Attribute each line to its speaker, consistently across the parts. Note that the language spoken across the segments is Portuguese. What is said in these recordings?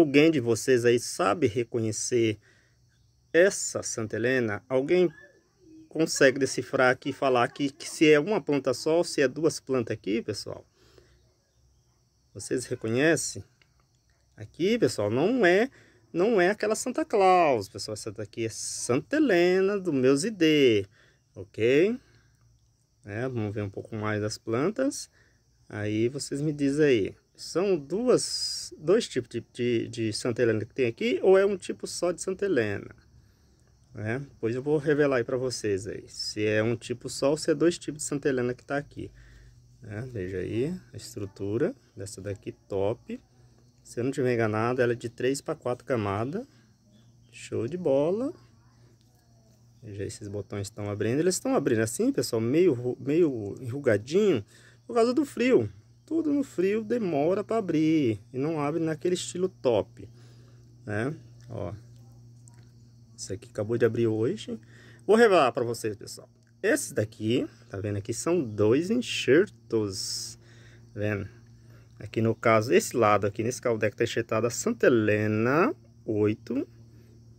Speaker 1: Alguém de vocês aí sabe reconhecer essa Santa Helena? Alguém consegue decifrar aqui e falar aqui que se é uma planta só ou se é duas plantas aqui, pessoal? Vocês reconhecem? Aqui, pessoal, não é não é aquela Santa Claus, pessoal. Essa daqui é Santa Helena do Meus ID, ok? É, vamos ver um pouco mais das plantas. Aí vocês me dizem aí. São duas, dois tipos de, de, de Santa Helena que tem aqui, ou é um tipo só de Santa Helena? Né? Pois eu vou revelar aí para vocês aí, se é um tipo só ou se é dois tipos de Santa Helena que está aqui. Né? Veja aí a estrutura dessa daqui, top. Se eu não tiver enganado, ela é de 3 para 4 camadas. Show de bola. Veja aí, esses botões estão abrindo. Eles estão abrindo assim, pessoal, meio, meio enrugadinho por causa do frio tudo no frio demora para abrir e não abre naquele estilo top, né? Ó, esse aqui acabou de abrir hoje. Vou revelar para vocês, pessoal. Esse daqui, tá vendo aqui, são dois enxertos, tá vendo? Aqui no caso, esse lado aqui, nesse caldeco tá enxertada Santa Helena 8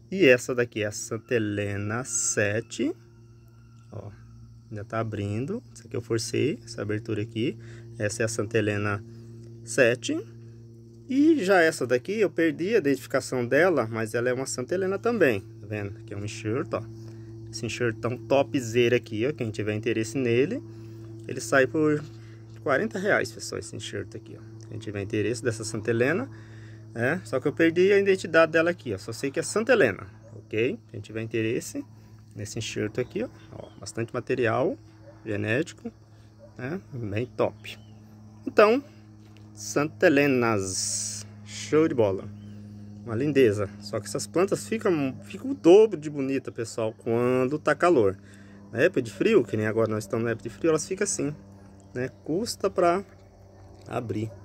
Speaker 1: e essa daqui é a Santa Helena 7, ó. Ainda tá abrindo, isso aqui eu forcei, essa abertura aqui, essa é a Santa Helena 7. E já essa daqui eu perdi a identificação dela, mas ela é uma Santa Helena também. Tá vendo? Aqui é um enxerto, ó. Esse enxertão topzera aqui, ó. Quem tiver interesse nele, ele sai por 40 reais, pessoal, esse enxerto aqui, ó. Quem tiver interesse dessa Santa Helena, né? Só que eu perdi a identidade dela aqui, ó. Só sei que é Santa Helena, ok? Quem tiver interesse nesse enxerto aqui, ó. ó bastante material genético né? Bem top. Então, Santa Helenas. Show de bola. Uma lindeza. Só que essas plantas ficam, ficam o dobro de bonita, pessoal, quando tá calor. Na época de frio, que nem agora nós estamos na época de frio, elas ficam assim. Né? Custa para abrir.